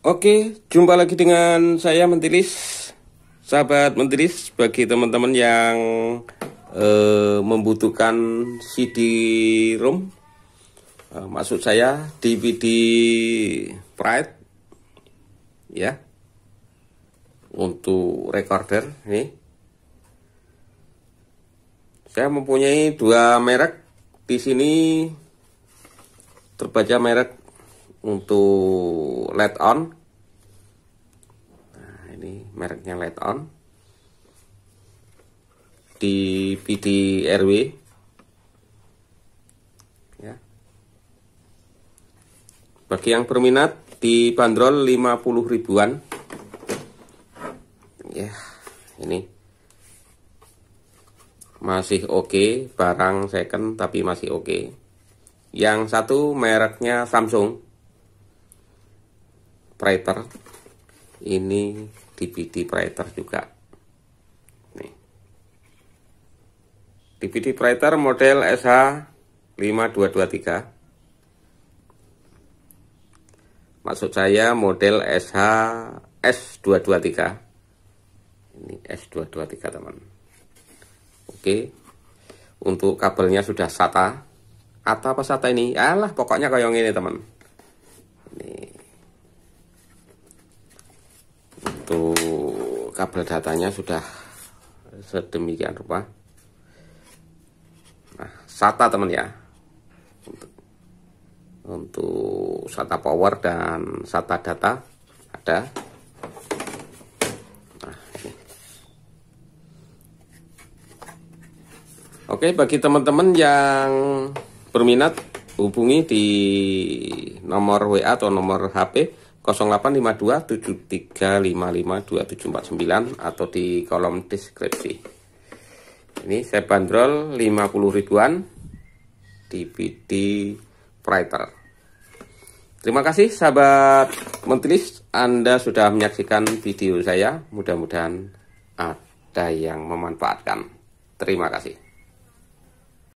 Oke, jumpa lagi dengan saya Mentilis. Sahabat Mentilis, bagi teman-teman yang eh, membutuhkan CD-ROM, eh, maksud saya DVD Pride, ya, untuk recorder Nih, Saya mempunyai dua merek di sini terbaca merek untuk LED on nah ini mereknya LED on di PT RW ya. bagi yang berminat di bandrol 50 ribuan ya ini masih oke okay, barang second tapi masih oke okay. yang satu mereknya Samsung Prater ini DVD Prater juga nih DVD Prater model SH 5223 maksud saya model SH S223 ini S223 teman Oke untuk kabelnya sudah SATA atau apa SATA ini alah pokoknya kayak ini teman satu kabel datanya sudah sedemikian rupa nah, SATA teman ya untuk, untuk SATA power dan SATA data ada nah, Oke bagi teman-teman yang berminat hubungi di nomor WA atau nomor HP 085273552749 atau di kolom deskripsi. Ini saya bandrol 50 ribuan DVD Writer. Terima kasih sahabat mentilis Anda sudah menyaksikan video saya. Mudah-mudahan ada yang memanfaatkan. Terima kasih.